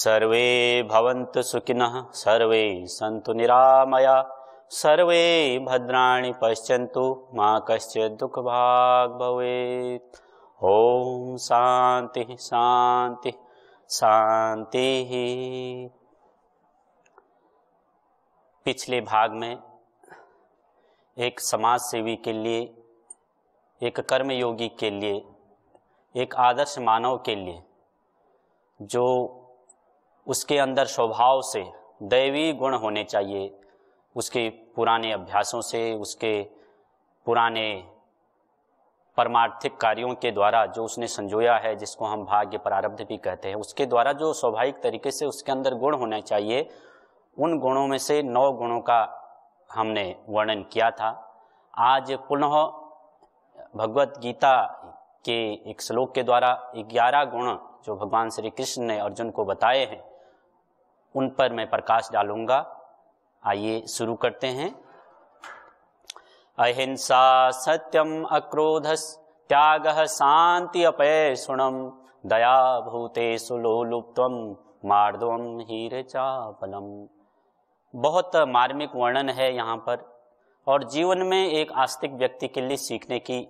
सर्वे भवन्तु सुखिनः सर्वे सन्तु निरामया सर्वे भद्राणि पश्यन्तु मा कश्चित् दुःखभाग् भवेत् ॐ शान्तिः शान्तिः शान्तिः पिछले भाग में एक समाज सेवी के लिए एक कर्मयोगी के लिए एक आदर्श मानव के लिए जो उसके अंदर स्वभाव से दैवी गुण होने चाहिए उसके पुराने अभ्यासों से उसके पुराने परमार्थिक कार्यों के द्वारा जो उसने संजोया है जिसको हम भाग्य प्रारब्ध भी कहते हैं उसके द्वारा जो स्वाभाविक तरीके से उसके अंदर गुण होने चाहिए उन गुणों में से नौ गुणों का हमने वर्णन किया था आज पुनः भगवत गीता के एक श्लोक के द्वारा ग्यारह गुण जो भगवान श्री कृष्ण ने अर्जुन को बताए हैं उन पर मैं प्रकाश डालूंगा आइए शुरू करते हैं अहिंसा सत्यम अक्रोध त्याग शांति सुणम दया भूते सुलोलुप्तम मार्दवम हीर चापलम बहुत मार्मिक वर्णन है यहाँ पर और जीवन में एक आस्तिक व्यक्ति के लिए सीखने की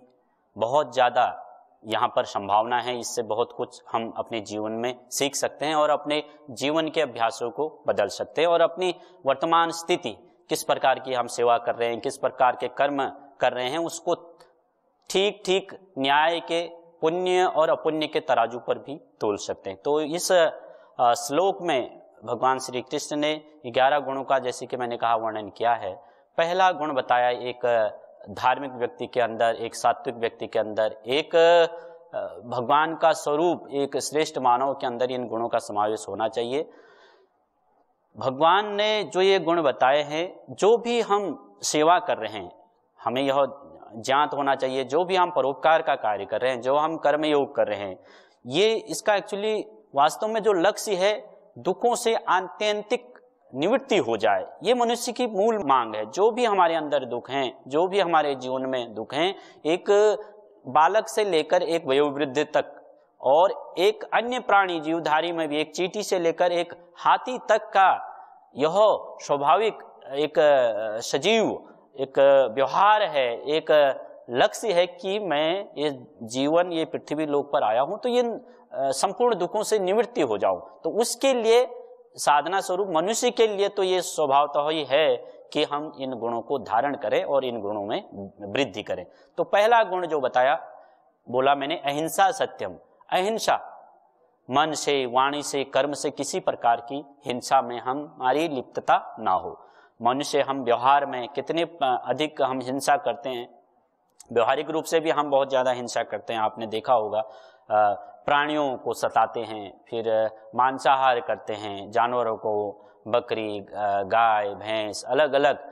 बहुत ज़्यादा यहाँ पर संभावना है इससे बहुत कुछ हम अपने जीवन में सीख सकते हैं और अपने जीवन के अभ्यासों को बदल सकते हैं और अपनी वर्तमान स्थिति किस प्रकार की हम सेवा कर रहे हैं किस प्रकार के कर्म कर रहे हैं उसको ठीक ठीक न्याय के पुण्य और अपुण्य के तराजू पर भी तोल सकते हैं तो इस श्लोक में भगवान श्री कृष्ण ने ग्यारह गुणों का जैसे कि मैंने कहा वर्णन किया है पहला गुण बताया एक धार्मिक व्यक्ति के अंदर एक सात्विक व्यक्ति के अंदर एक भगवान का स्वरूप एक श्रेष्ठ मानव के अंदर इन गुणों का समावेश होना चाहिए भगवान ने जो ये गुण बताए हैं जो भी हम सेवा कर रहे हैं हमें यह ज्ञात होना चाहिए जो भी हम परोपकार का कार्य कर रहे हैं जो हम कर्म योग कर रहे हैं ये इसका एक्चुअली वास्तव में जो लक्ष्य है दुखों से आत्यंतिक निवृत्ति हो जाए ये मनुष्य की मूल मांग है जो भी हमारे अंदर दुख हैं जो भी हमारे जीवन में दुख हैं एक बालक से लेकर एक वयोवृद्ध तक और एक अन्य प्राणी जीवधारी में भी एक चीटी से लेकर एक हाथी तक का यह स्वाभाविक एक सजीव एक व्यवहार है एक लक्ष्य है कि मैं ये जीवन ये पृथ्वी लोक पर आया हूँ तो ये संपूर्ण दुखों से निवृत्ति हो जाऊं तो उसके लिए साधना स्वरूप मनुष्य के लिए तो ये स्वभावतः तो ही है कि हम इन गुणों को धारण करें और इन गुणों में वृद्धि करें तो पहला गुण जो बताया बोला मैंने अहिंसा सत्यम अहिंसा मन से वाणी से कर्म से किसी प्रकार की हिंसा में हमारी लिप्तता ना हो मनुष्य हम व्यवहार में कितने अधिक हम हिंसा करते हैं व्यवहारिक रूप से भी हम बहुत ज़्यादा हिंसा करते हैं आपने देखा होगा प्राणियों को सताते हैं फिर मांसाहार करते हैं जानवरों को बकरी गाय भैंस अलग अलग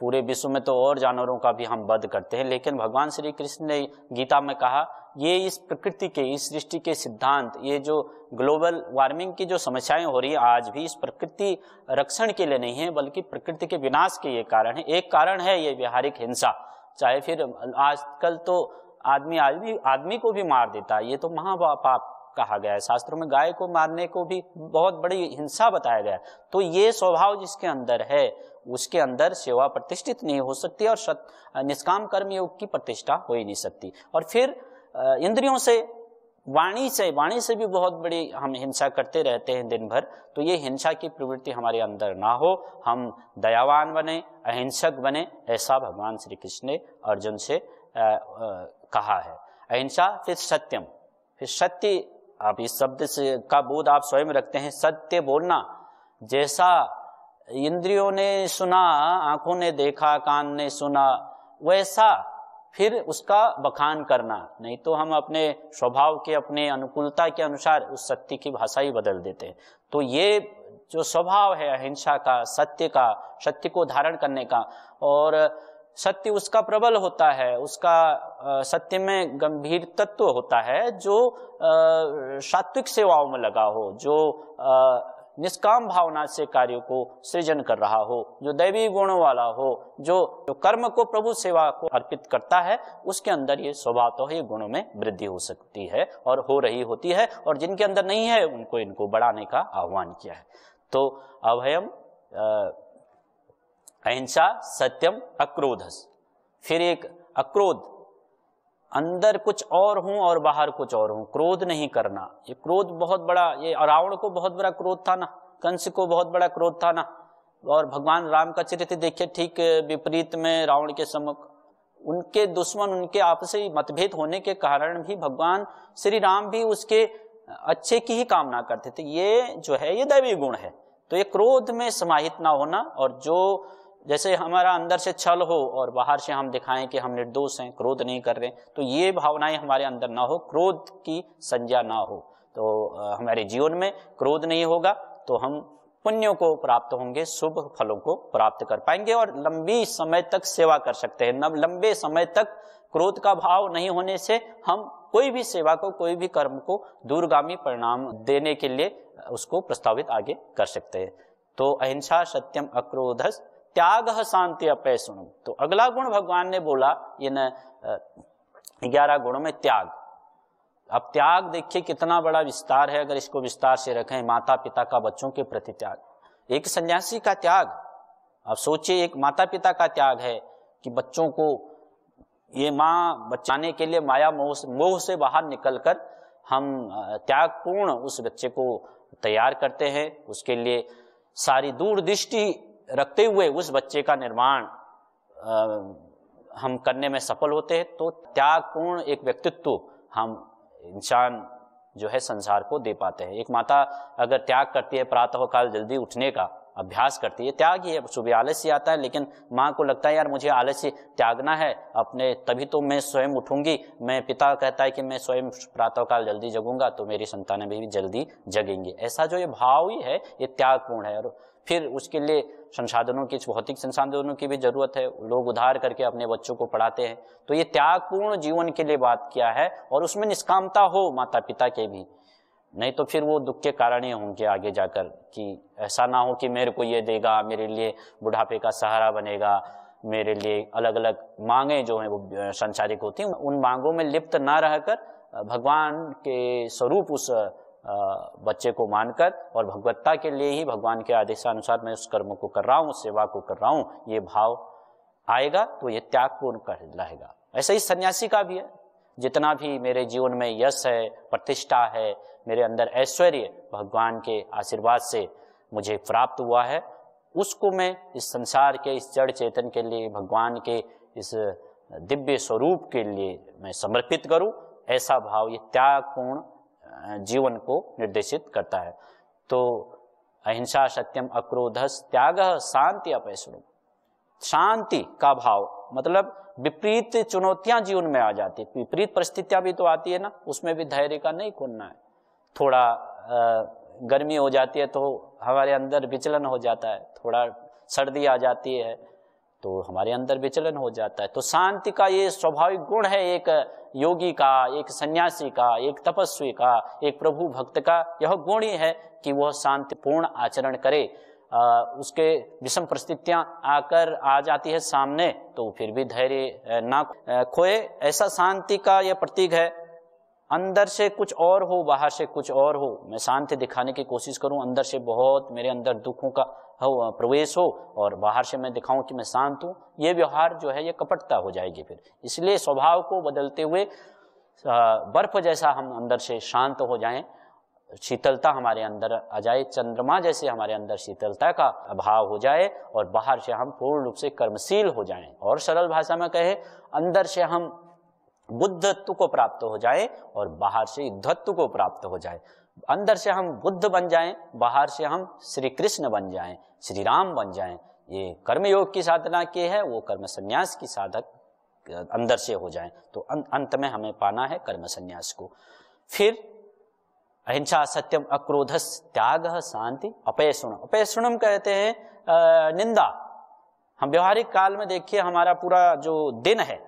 पूरे विश्व में तो और जानवरों का भी हम वध करते हैं लेकिन भगवान श्री कृष्ण ने गीता में कहा ये इस प्रकृति के इस सृष्टि के सिद्धांत ये जो ग्लोबल वार्मिंग की जो समस्याएं हो रही है आज भी इस प्रकृति रक्षण के लिए नहीं है बल्कि प्रकृति के विनाश के ये कारण है एक कारण है ये व्यवहारिक हिंसा चाहे फिर आजकल तो आदमी आदमी आदमी को भी मार देता है ये तो महापाप कहा गया है शास्त्रों में गाय को मारने को भी बहुत बड़ी हिंसा बताया गया तो ये स्वभाव जिसके अंदर है उसके अंदर सेवा प्रतिष्ठित नहीं हो सकती और निष्काम कर्म योग की प्रतिष्ठा हो ही नहीं सकती और फिर इंद्रियों से वाणी से वाणी से भी बहुत बड़ी हम हिंसा करते रहते हैं दिन भर तो ये हिंसा की प्रवृत्ति हमारे अंदर ना हो हम दयावान बने अहिंसक बने ऐसा भगवान श्री कृष्ण ने अर्जुन से आ, आ, कहा है अहिंसा फिर सत्यम फिर सत्य आप इस शब्द से का बोध आप स्वयं रखते हैं सत्य बोलना जैसा इंद्रियों ने सुना आंखों ने देखा कान ने सुना वैसा फिर उसका बखान करना नहीं तो हम अपने स्वभाव के अपने अनुकूलता के अनुसार उस सत्य की भाषा ही बदल देते हैं तो ये जो स्वभाव है अहिंसा का सत्य का सत्य को धारण करने का और सत्य उसका प्रबल होता है उसका सत्य में गंभीर तत्व होता है जो सात्विक सेवाओं में लगा हो जो निष्काम भावना से कार्यों को सृजन कर रहा हो जो दैवी गुणों वाला हो जो जो कर्म को प्रभु सेवा को अर्पित करता है उसके अंदर ये स्वभाव तो ये गुणों में वृद्धि हो सकती है और हो रही होती है और जिनके अंदर नहीं है उनको इनको बढ़ाने का आह्वान किया है तो अभयम अहिंसा सत्यम अक्रोधस फिर एक अक्रोध अंदर कुछ और हूं और बाहर कुछ और हूं क्रोध नहीं करना ये क्रोध बहुत बड़ा ये रावण को बहुत बड़ा क्रोध था ना कंस को बहुत बड़ा क्रोध था ना और भगवान राम का चरित्र देखिए ठीक विपरीत में रावण के समक उनके दुश्मन उनके आपसी मतभेद होने के कारण भी भगवान श्री राम भी उसके अच्छे की ही कामना करते थे ये जो है ये दैवी गुण है तो ये क्रोध में समाहित ना होना और जो जैसे हमारा अंदर से छल हो और बाहर से हम दिखाएं कि हम निर्दोष हैं क्रोध नहीं कर रहे तो ये भावनाएं हमारे अंदर ना हो क्रोध की संज्ञा ना हो तो हमारे जीवन में क्रोध नहीं होगा तो हम पुण्यों को प्राप्त होंगे शुभ फलों को प्राप्त कर पाएंगे और लंबी समय तक सेवा कर सकते हैं नब लंबे समय तक क्रोध का भाव नहीं होने से हम कोई भी सेवा को कोई भी कर्म को दूरगामी परिणाम देने के लिए उसको प्रस्तावित आगे कर सकते हैं तो अहिंसा सत्यम अक्रोधस त्याग शांति अपैसुण तो अगला गुण भगवान ने बोला इन ग्यारह गुणों में त्याग अब त्याग देखिए कितना बड़ा विस्तार है अगर इसको विस्तार से रखें माता पिता का बच्चों के प्रति त्याग एक सन्यासी का त्याग आप सोचिए एक माता पिता का त्याग है कि बच्चों को ये माँ बचाने के लिए माया मोह से मोह से बाहर निकलकर हम त्यागपूर्ण उस बच्चे को तैयार करते हैं उसके लिए सारी दूरदृष्टि रखते हुए उस बच्चे का निर्माण हम करने में सफल होते हैं तो त्यागपूर्ण एक व्यक्तित्व हम इंसान जो है संसार को दे पाते हैं एक माता अगर त्याग करती है प्रातः काल जल्दी उठने का अभ्यास करती है त्याग ही है सुबह आलस्य आता है लेकिन माँ को लगता है यार मुझे आलस्य त्यागना है अपने तभी तो मैं स्वयं उठूंगी मैं पिता कहता है कि मैं स्वयं प्रातःकाल जल्दी जगूंगा तो मेरी संतानें भी जल्दी जगेंगी ऐसा जो ये भाव ही है ये त्यागपूर्ण है और फिर उसके लिए संसाधनों की भौतिक संसाधनों की भी जरूरत है लोग उधार करके अपने बच्चों को पढ़ाते हैं तो ये त्यागपूर्ण जीवन के लिए बात किया है और उसमें निष्कामता हो माता पिता के भी नहीं तो फिर वो दुख के कारण ही होंगे आगे जाकर कि ऐसा ना हो कि मेरे को ये देगा मेरे लिए बुढ़ापे का सहारा बनेगा मेरे लिए अलग अलग मांगे जो हैं वो संचारिक होती हैं उन मांगों में लिप्त ना रहकर भगवान के स्वरूप उस बच्चे को मानकर और भगवत्ता के लिए ही भगवान के आदेशानुसार मैं उस कर्म को कर रहा हूँ उस सेवा को कर रहा हूँ ये भाव आएगा तो ये त्यागपूर्ण कर रहेगा ऐसा ही सन्यासी का भी है जितना भी मेरे जीवन में यश है प्रतिष्ठा है मेरे अंदर ऐश्वर्य भगवान के आशीर्वाद से मुझे प्राप्त हुआ है उसको मैं इस संसार के इस जड़ चेतन के लिए भगवान के इस दिव्य स्वरूप के लिए मैं समर्पित करूं ऐसा भाव ये त्यागपूर्ण जीवन को निर्देशित करता है तो अहिंसा सत्यम अक्रोध त्याग शांति अपैसुरम शांति का भाव मतलब विपरीत चुनौतियां जीवन में आ जाती है विपरीत परिस्थितियां भी तो आती है ना उसमें भी धैर्य का नहीं खोलना है थोड़ा गर्मी हो जाती है तो हमारे अंदर विचलन हो जाता है थोड़ा सर्दी आ जाती है तो हमारे अंदर विचलन हो जाता है तो शांति का ये स्वाभाविक गुण है एक योगी का एक सन्यासी का एक तपस्वी का एक प्रभु भक्त का यह गुण ही है कि वह शांतिपूर्ण आचरण करे आ, उसके विषम परिस्थितियां आकर आ जाती है सामने तो फिर भी धैर्य ना खोए ऐसा शांति का यह प्रतीक है अंदर से कुछ और हो बाहर से कुछ और हो मैं शांति दिखाने की कोशिश करूं अंदर से बहुत मेरे अंदर दुखों का हो प्रवेश हो और बाहर से मैं दिखाऊं कि मैं शांत हूं ये व्यवहार जो है ये कपटता हो जाएगी फिर इसलिए स्वभाव को बदलते हुए बर्फ जैसा हम अंदर से शांत हो जाएं शीतलता हमारे अंदर आ जाए चंद्रमा जैसे हमारे अंदर शीतलता का अभाव हो जाए और बाहर से हम पूर्ण रूप से कर्मशील हो जाएं और सरल भाषा में कहे अंदर से हम बुद्धत्व को प्राप्त हो जाए और बाहर से युद्धत्व को प्राप्त हो जाए अंदर से हम बुद्ध बन जाएं, बाहर से हम श्री कृष्ण बन जाएं, श्री राम बन जाएं। ये कर्मयोग की साधना के है वो कर्म संन्यास की साधक अंदर से हो जाए तो अं, अंत में हमें पाना है कर्म संन्यास को फिर अहिंसा सत्यम अक्रोधस त्याग शांति अपयसुण अपयसुणम कहते हैं निंदा हम व्यवहारिक काल में देखिए हमारा पूरा जो दिन है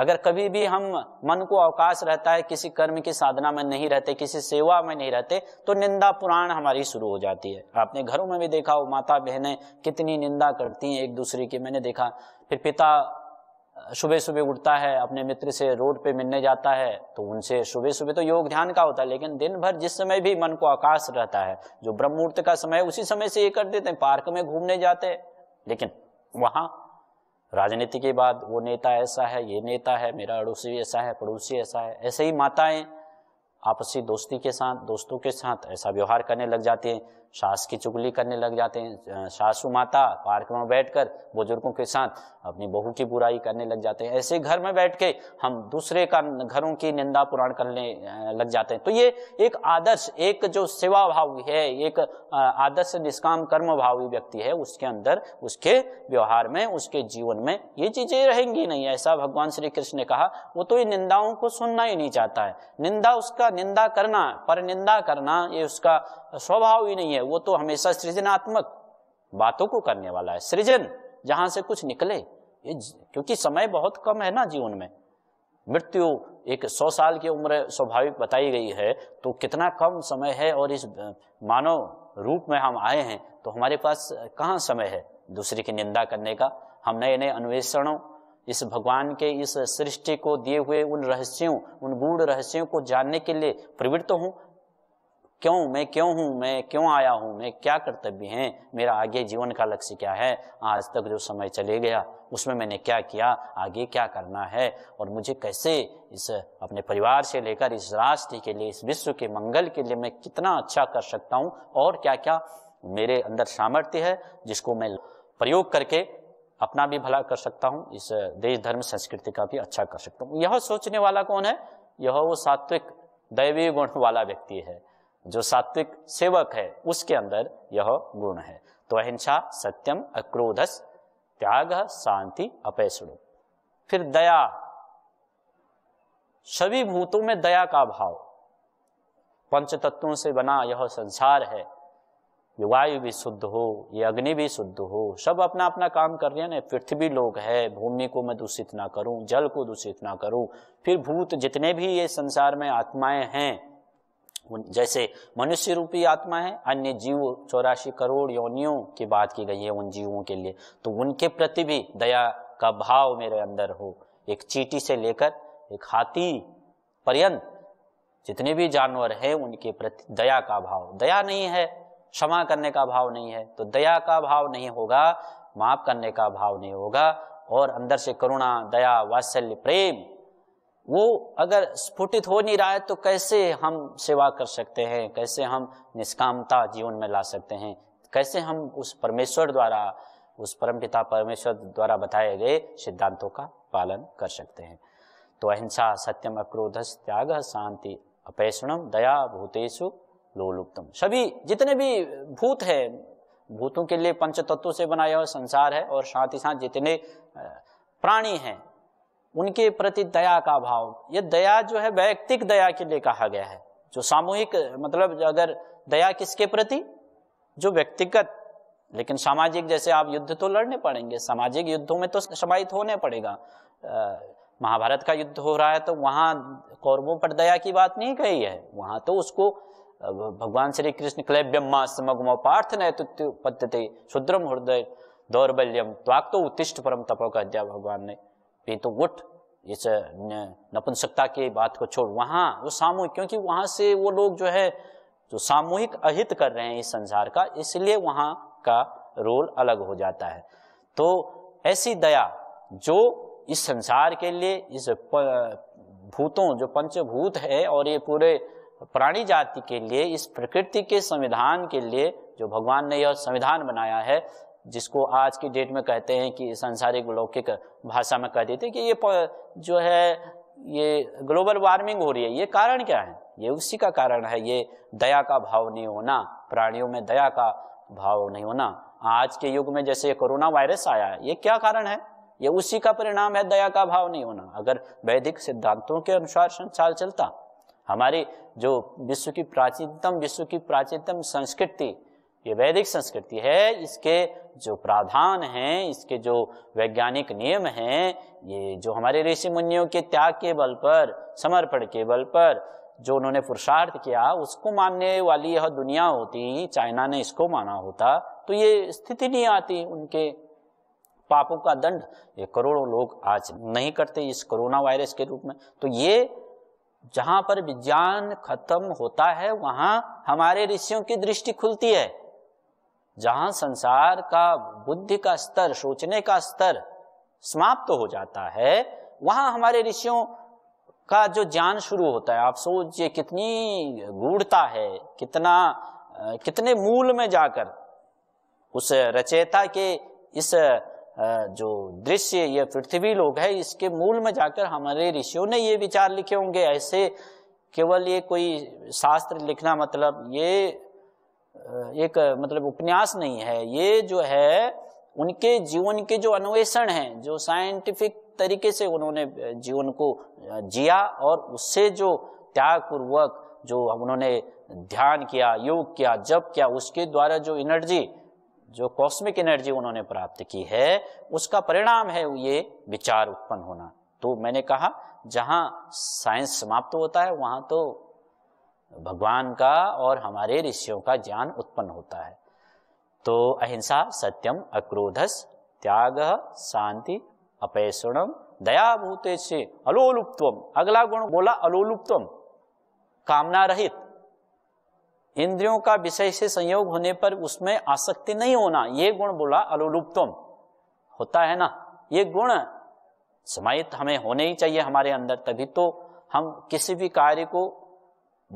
अगर कभी भी हम मन को अवकाश रहता है किसी कर्म की साधना में नहीं रहते किसी सेवा में नहीं रहते तो निंदा पुराण हमारी शुरू हो जाती है आपने घरों में भी देखा हो माता बहनें कितनी निंदा करती हैं एक दूसरे की मैंने देखा फिर पिता सुबह सुबह उठता है अपने मित्र से रोड पे मिलने जाता है तो उनसे सुबह सुबह तो योग ध्यान का होता है लेकिन दिन भर जिस समय भी मन को आकाश रहता है जो ब्रह्म मुहूर्त का समय उसी समय से ये कर देते हैं पार्क में घूमने जाते हैं लेकिन वहां राजनीति के बाद वो नेता ऐसा है ये नेता है मेरा अड़ोसी ऐसा है पड़ोसी ऐसा है ऐसे ही माताएं आपसी दोस्ती के साथ दोस्तों के साथ ऐसा व्यवहार करने लग जाती हैं सास की चुगली करने लग जाते हैं सासू माता पार्क में बैठकर बुजुर्गों के साथ अपनी बहू की बुराई करने लग जाते हैं ऐसे घर में बैठ के हम दूसरे का घरों की निंदा पुराण करने लग जाते हैं तो ये एक आदर्श एक जो सेवा भाव है एक आदर्श निष्काम कर्म भावी व्यक्ति है उसके अंदर उसके व्यवहार में उसके जीवन में ये चीजें रहेंगी नहीं ऐसा भगवान श्री कृष्ण ने कहा वो तो ये निंदाओं को सुनना ही नहीं चाहता है निंदा उसका निंदा करना पर निंदा करना ये उसका स्वभाव ही नहीं है वो तो हमेशा सृजनात्मक बातों को करने वाला है सृजन जहां से कुछ निकले ये क्योंकि समय बहुत कम है ना जीवन में मृत्यु एक सौ साल की उम्र स्वाभाविक बताई गई है तो कितना कम समय है और इस मानव रूप में हम आए हैं तो हमारे पास कहाँ समय है दूसरे की निंदा करने का हम नए नए अन्वेषणों इस भगवान के इस सृष्टि को दिए हुए उन रहस्यों उन गूढ़ रहस्यों को जानने के लिए प्रवृत्त हूँ क्यों मैं क्यों हूँ मैं क्यों आया हूँ मैं क्या कर्तव्य है मेरा आगे जीवन का लक्ष्य क्या है आज तक जो समय चले गया उसमें मैंने क्या किया आगे क्या करना है और मुझे कैसे इस अपने परिवार से लेकर इस राष्ट्र के लिए इस विश्व के मंगल के लिए मैं कितना अच्छा कर सकता हूँ और क्या क्या मेरे अंदर सामर्थ्य है जिसको मैं प्रयोग करके अपना भी भला कर सकता हूँ इस देश धर्म संस्कृति का भी अच्छा कर सकता हूँ यह सोचने वाला कौन है यह वो सात्विक दैवी गुण वाला व्यक्ति है जो सात्विक सेवक है उसके अंदर यह गुण है तो अहिंसा सत्यम अक्रोधस त्याग शांति अपैसुड़ फिर दया सभी भूतों में दया का भाव पंच तत्वों से बना यह संसार है ये वायु भी शुद्ध हो ये अग्नि भी शुद्ध हो सब अपना अपना काम कर रहे हैं ना पृथ्वी लोग है भूमि को मैं दूषित ना करूं जल को दूषित ना करूं फिर भूत जितने भी ये संसार में आत्माएं हैं जैसे मनुष्य रूपी आत्मा है अन्य जीव चौरासी करोड़ योनियों की बात की गई है उन जीवों के लिए तो उनके प्रति भी दया का भाव मेरे अंदर हो एक चीटी से लेकर एक हाथी पर्यंत जितने भी जानवर हैं उनके प्रति दया का भाव दया नहीं है क्षमा करने का भाव नहीं है तो दया का भाव नहीं होगा माफ करने का भाव नहीं होगा और अंदर से करुणा दया वात्सल्य प्रेम वो अगर स्फुटित हो नहीं रहा है तो कैसे हम सेवा कर सकते हैं कैसे हम निष्कामता जीवन में ला सकते हैं कैसे हम उस परमेश्वर द्वारा उस परम पिता परमेश्वर द्वारा बताए गए सिद्धांतों का पालन कर सकते हैं तो अहिंसा सत्यम अक्रोध त्याग शांति अपेषणम दया भूतेशु लोलुप्तम सभी जितने भी भूत है भूतों के लिए पंच तत्वों से बनाया हुआ संसार है और साथ ही साथ जितने प्राणी हैं उनके प्रति दया का भाव ये दया जो है वैयक्तिक दया के लिए कहा गया है जो सामूहिक मतलब अगर दया किसके प्रति जो व्यक्तिगत लेकिन सामाजिक जैसे आप युद्ध तो लड़ने पड़ेंगे सामाजिक युद्धों में तो समाहित होने पड़ेगा महाभारत का युद्ध हो रहा है तो वहां कौरवों पर दया की बात नहीं कही है वहां तो उसको भगवान श्री कृष्ण क्लैब्यम्मा पार्थ नेतृत्व पद्धति शुद्रम हृदय दौर्बल्यम त्वाक तो उत्तिष्ट परम तपो का दिया भगवान ने ये तो इस नपुंसकता की बात को छोड़ वहाँ वो सामूहिक क्योंकि वहां से वो लोग जो है जो सामूहिक अहित कर रहे हैं इस संसार का इसलिए वहाँ का रोल अलग हो जाता है तो ऐसी दया जो इस संसार के लिए इस भूतों जो पंचभूत है और ये पूरे प्राणी जाति के लिए इस प्रकृति के संविधान के लिए जो भगवान ने यह संविधान बनाया है जिसको आज की डेट में कहते हैं कि सांसारिक लौकिक भाषा में कह देते हैं कि ये जो है ये ग्लोबल वार्मिंग हो रही है ये कारण क्या है ये उसी का कारण है ये दया का भाव नहीं होना प्राणियों में दया का भाव नहीं होना आज के युग में जैसे कोरोना वायरस आया है ये क्या कारण है ये उसी का परिणाम है दया का भाव नहीं होना अगर वैदिक सिद्धांतों के अनुसार संसार चलता हमारी जो विश्व की प्राचीनतम विश्व की प्राचीनतम संस्कृति ये वैदिक संस्कृति है इसके जो प्रावधान हैं इसके जो वैज्ञानिक नियम हैं ये जो हमारे ऋषि मुनियों के त्याग के बल पर समर्पण के बल पर जो उन्होंने पुरुषार्थ किया उसको मानने वाली यह दुनिया होती चाइना ने इसको माना होता तो ये स्थिति नहीं आती उनके पापों का दंड ये करोड़ों लोग आज नहीं करते इस कोरोना वायरस के रूप में तो ये जहां पर विज्ञान खत्म होता है वहां हमारे ऋषियों की दृष्टि खुलती है जहां संसार का बुद्धि का स्तर सोचने का स्तर समाप्त तो हो जाता है वहां हमारे ऋषियों का जो ज्ञान शुरू होता है आप सोचिए कितनी गूढ़ता है कितना कितने मूल में जाकर उस रचेता के इस जो दृश्य ये पृथ्वी लोग है इसके मूल में जाकर हमारे ऋषियों ने ये विचार लिखे होंगे ऐसे केवल ये कोई शास्त्र लिखना मतलब ये एक मतलब उपन्यास नहीं है ये जो है उनके जीवन के जो अन्वेषण हैं जो साइंटिफिक तरीके से उन्होंने जीवन को जिया और उससे जो त्याग पूर्वक जो उन्होंने ध्यान किया योग किया जप किया उसके द्वारा जो एनर्जी जो कॉस्मिक एनर्जी उन्होंने प्राप्त की है उसका परिणाम है ये विचार उत्पन्न होना तो मैंने कहा जहाँ साइंस समाप्त होता है वहाँ तो भगवान का और हमारे ऋषियों का ज्ञान उत्पन्न होता है तो अहिंसा सत्यम अक्रोधस त्याग शांति अपैसुणम दया भूते से अलोलुप्तम अगला गुण बोला अलोलुप्तम कामना रहित इंद्रियों का विषय से संयोग होने पर उसमें आसक्ति नहीं होना ये गुण बोला अलोलुप्तम होता है ना ये गुण समाहित हमें होने ही चाहिए हमारे अंदर तभी तो हम किसी भी कार्य को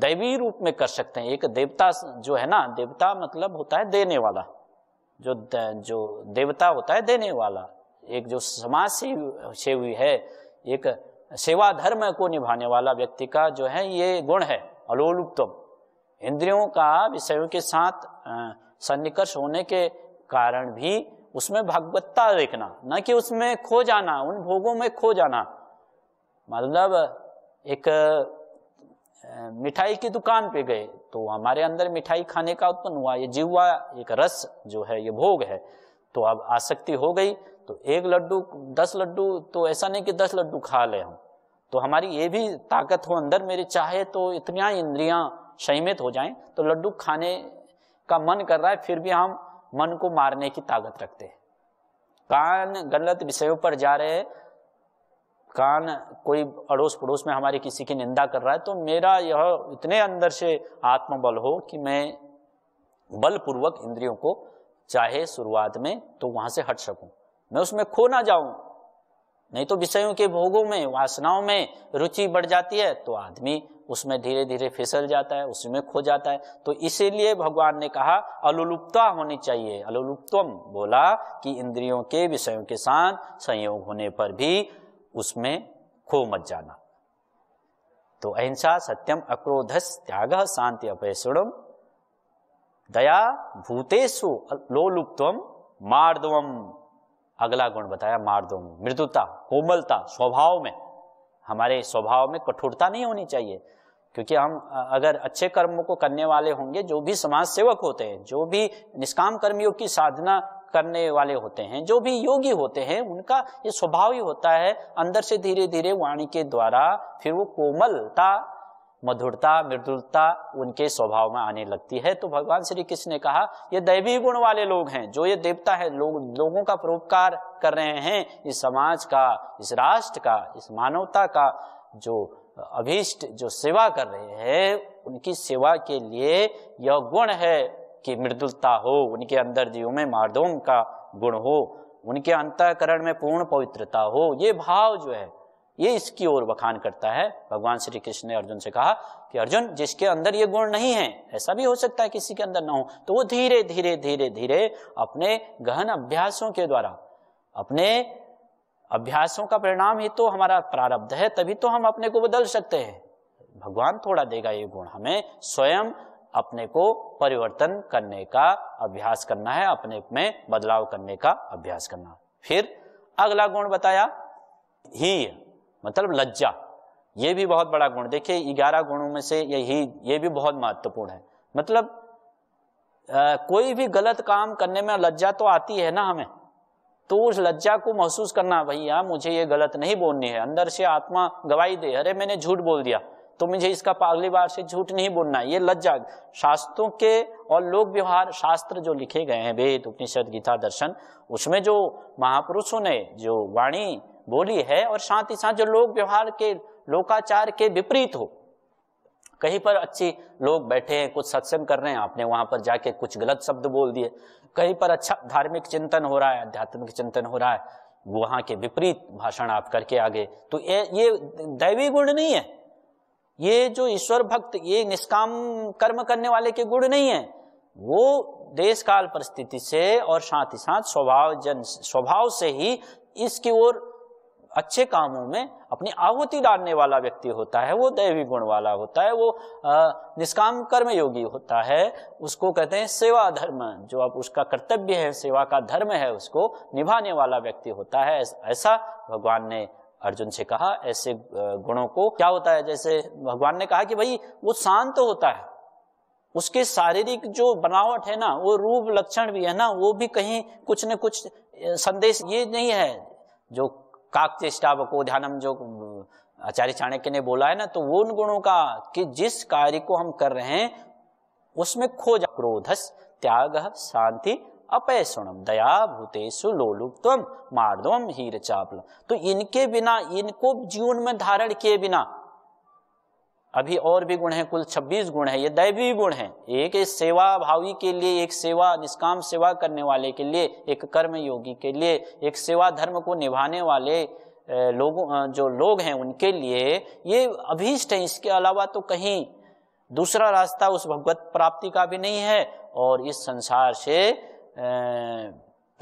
दैवी रूप में कर सकते हैं एक देवता जो है ना देवता मतलब होता है देने वाला जो जो देवता होता है देने वाला एक जो समाज सेवी है एक सेवा धर्म को निभाने वाला व्यक्ति का जो है ये गुण है अलोलुप्तम इंद्रियों का विषयों के साथ सन्निकर्ष होने के कारण भी उसमें भगवत्ता देखना न कि उसमें खो जाना उन भोगों में खो जाना मतलब एक मिठाई की दुकान पे गए तो हमारे अंदर मिठाई खाने का उत्पन्न हुआ ये जीवा एक रस जो है ये भोग है तो अब आसक्ति हो गई तो एक लड्डू दस लड्डू तो ऐसा नहीं कि दस लड्डू खा ले हम तो हमारी ये भी ताकत हो अंदर मेरी चाहे तो इतनिया इंद्रियां संयमित हो जाएं तो लड्डू खाने का मन कर रहा है फिर भी हम मन को मारने की ताकत रखते हैं कान गलत विषयों पर जा रहे हैं कान कोई अड़ोस पड़ोस में हमारी किसी की निंदा कर रहा है तो मेरा यह इतने अंदर से आत्मबल हो कि मैं बलपूर्वक इंद्रियों को चाहे शुरुआत में तो वहां से हट सकूं मैं उसमें खो ना जाऊं नहीं तो विषयों के भोगों में वासनाओं में रुचि बढ़ जाती है तो आदमी उसमें धीरे धीरे फिसल जाता है उसमें खो जाता है तो इसीलिए भगवान ने कहा अलुलुप्ता होनी चाहिए अलुलुप्तम बोला कि इंद्रियों के विषयों के साथ संयोग होने पर भी उसमें खो मत जाना तो अहिंसा सत्यम अक्रोधस त्याग शांति अपेसुणम दया भूतेशु लोलुप्तम मार्दवम अगला गुण बताया मार्दवम मृदुता कोमलता स्वभाव में हमारे स्वभाव में कठोरता नहीं होनी चाहिए क्योंकि हम अगर अच्छे कर्मों को करने वाले होंगे जो भी समाज सेवक होते हैं जो भी निष्काम कर्मियों की साधना करने वाले होते हैं जो भी योगी होते हैं उनका ये स्वभाव ही होता है अंदर से धीरे धीरे वाणी के द्वारा फिर वो कोमलता मधुरता मृदुलता उनके स्वभाव में आने लगती है तो भगवान श्री कृष्ण ने कहा ये दैवी गुण वाले लोग हैं जो ये देवता है लो, लोगों का परोपकार कर रहे हैं इस समाज का इस राष्ट्र का इस मानवता का जो अभीष्ट जो सेवा कर रहे हैं उनकी सेवा के लिए यह गुण है कि मृदुलता हो उनके अंदर जीव में मार्दोम का गुण हो उनके अंतकरण में पूर्ण पवित्रता हो ये भाव जो है ये इसकी ओर बखान करता है भगवान श्री कृष्ण ने अर्जुन से कहा कि अर्जुन जिसके अंदर ये गुण नहीं है ऐसा भी हो सकता है किसी के अंदर ना हो तो वो धीरे धीरे धीरे धीरे अपने गहन अभ्यासों के द्वारा अपने अभ्यासों का परिणाम ही तो हमारा प्रारब्ध है तभी तो हम अपने को बदल सकते हैं भगवान थोड़ा देगा ये गुण हमें स्वयं अपने को परिवर्तन करने का अभ्यास करना है अपने में बदलाव करने का अभ्यास करना फिर अगला गुण बताया ही मतलब लज्जा ये भी बहुत बड़ा गुण देखिए ग्यारह गुणों में से यही ये भी बहुत महत्वपूर्ण है मतलब आ, कोई भी गलत काम करने में लज्जा तो आती है ना हमें तो उस लज्जा को महसूस करना भैया मुझे ये गलत नहीं बोलनी है अंदर से आत्मा गवाही दे अरे मैंने झूठ बोल दिया तो मुझे इसका अगली बार से झूठ नहीं बोलना ये लज्जा शास्त्रों के और लोक व्यवहार शास्त्र जो लिखे गए हैं वेद उपनिषद गीता दर्शन उसमें जो महापुरुषों ने जो वाणी बोली है और साथ ही साथ जो लोक व्यवहार के लोकाचार के विपरीत हो कहीं पर अच्छी लोग बैठे हैं कुछ सत्संग कर रहे हैं आपने वहां पर जाके कुछ गलत शब्द बोल दिए कहीं पर अच्छा धार्मिक चिंतन हो रहा है आध्यात्मिक चिंतन हो रहा है वहां के विपरीत भाषण आप करके आगे तो ये ये दैवी गुण नहीं है ये जो ईश्वर भक्त ये निष्काम कर्म करने वाले के गुण नहीं है वो देश काल परिस्थिति से और साथ ही साथ स्वभाव जन स्वभाव से ही इसकी ओर अच्छे कामों में अपनी आहुति डालने वाला व्यक्ति होता है वो दैवी गुण वाला होता है वो निष्काम कर्म योगी होता है उसको कहते हैं सेवा धर्म जो अब उसका कर्तव्य है सेवा का धर्म है उसको निभाने वाला व्यक्ति होता है ऐसा भगवान ने अर्जुन से कहा ऐसे गुणों को क्या होता है जैसे भगवान ने कहा कि भाई वो शांत तो होता है उसके शारीरिक जो बनावट है ना वो रूप लक्षण भी है ना वो भी कहीं कुछ न कुछ संदेश ये नहीं है जो काकचेष्टा बको ध्यानम जो आचार्य चाणक्य ने बोला है ना तो वो उन गुणों का कि जिस कार्य को हम कर रहे हैं उसमें खो जा क्रोधस त्याग शांति अपयसुणम दया भूतेशु लोलुप्तम मार्दम हीर चापल तो इनके बिना इनको जीवन में धारण किए बिना अभी और भी गुण हैं कुल 26 गुण हैं ये दैवी गुण हैं एक सेवा भावी के लिए एक सेवा निष्काम सेवा करने वाले के लिए एक कर्म योगी के लिए एक सेवा धर्म को निभाने वाले लोगों जो लोग हैं उनके लिए ये अभीष्ट है इसके अलावा तो कहीं दूसरा रास्ता उस भगवत प्राप्ति का भी नहीं है और इस संसार से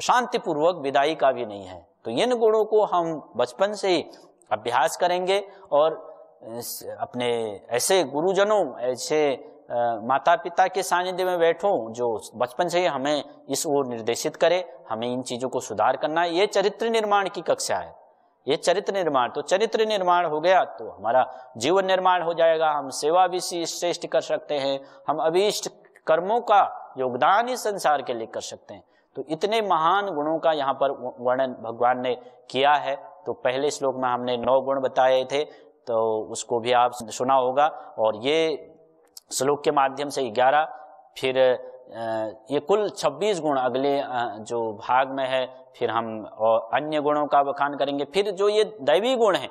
शांतिपूर्वक विदाई का भी नहीं है तो इन गुणों को हम बचपन से ही अभ्यास करेंगे और अपने ऐसे गुरुजनों ऐसे माता पिता के सानिध्य में बैठो जो बचपन से ही हमें इस ओर निर्देशित करे हमें इन चीज़ों को सुधार करना है ये चरित्र निर्माण की कक्षा है ये चरित्र निर्माण तो चरित्र निर्माण हो गया तो हमारा जीवन निर्माण हो जाएगा हम सेवा भी श्रेष्ठ कर सकते हैं हम अभीष्ट कर्मों का योगदान ही संसार के लिए कर सकते हैं तो इतने महान गुणों का यहाँ पर वर्णन भगवान ने किया है तो पहले श्लोक में हमने नौ गुण बताए थे तो उसको भी आप सुना होगा और ये श्लोक के माध्यम से ग्यारह फिर ये कुल 26 गुण अगले जो भाग में है फिर हम और अन्य गुणों का बखान करेंगे फिर जो ये दैवी गुण है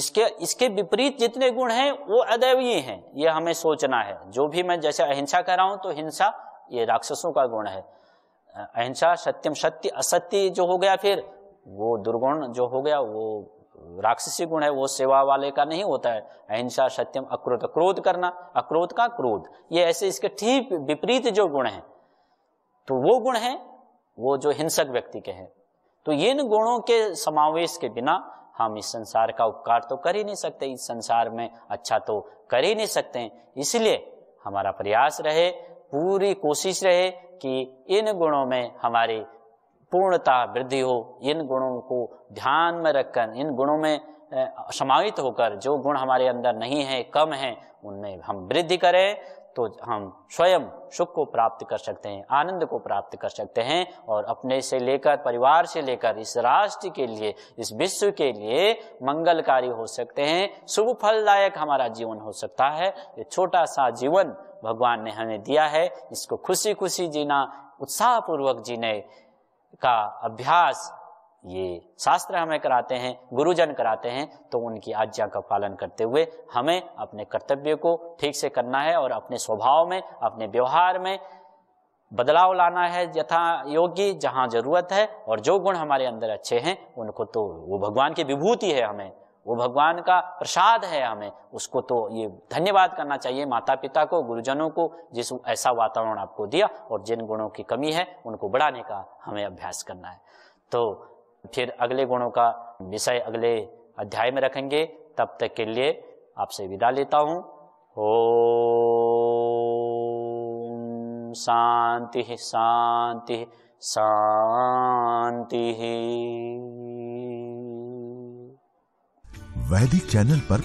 इसके इसके विपरीत जितने गुण हैं वो अदैवीय हैं ये हमें सोचना है जो भी मैं जैसे अहिंसा कह रहा हूं तो हिंसा ये राक्षसों का गुण है अहिंसा सत्यम सत्य असत्य जो हो गया फिर वो दुर्गुण जो हो गया वो राक्षसी गुण है वो सेवा वाले का नहीं होता है अहिंसा सत्यम अक्रोध क्रोध करना अक्रोध का क्रोध ये ऐसे इसके ठीक विपरीत जो गुण है तो वो गुण है वो जो हिंसक व्यक्ति के हैं तो इन गुणों के समावेश के बिना हम इस संसार का उपकार तो कर ही नहीं सकते इस संसार में अच्छा तो कर ही नहीं सकते इसलिए हमारा प्रयास रहे पूरी कोशिश रहे कि इन गुणों में हमारी पूर्णता वृद्धि हो इन गुणों को ध्यान में रखकर इन गुणों में समाहित होकर जो गुण हमारे अंदर नहीं है कम है उनमें हम वृद्धि करें तो हम स्वयं सुख को प्राप्त कर सकते हैं आनंद को प्राप्त कर सकते हैं और अपने से लेकर परिवार से लेकर इस राष्ट्र के लिए इस विश्व के लिए मंगलकारी हो सकते हैं शुभ फलदायक हमारा जीवन हो सकता है ये छोटा सा जीवन भगवान ने हमें दिया है इसको खुशी खुशी जीना उत्साहपूर्वक जीने का अभ्यास ये शास्त्र हमें कराते हैं गुरुजन कराते हैं तो उनकी आज्ञा का पालन करते हुए हमें अपने कर्तव्य को ठीक से करना है और अपने स्वभाव में अपने व्यवहार में बदलाव लाना है यथा योग्य जहाँ जरूरत है और जो गुण हमारे अंदर अच्छे हैं उनको तो वो भगवान की विभूति है हमें वो भगवान का प्रसाद है हमें उसको तो ये धन्यवाद करना चाहिए माता पिता को गुरुजनों को जिस ऐसा वातावरण आपको दिया और जिन गुणों की कमी है उनको बढ़ाने का हमें अभ्यास करना है तो फिर अगले गुणों का विषय अगले अध्याय में रखेंगे तब तक के लिए आपसे विदा लेता हूँ ओ शांति शांति शांति वैदिक चैनल पर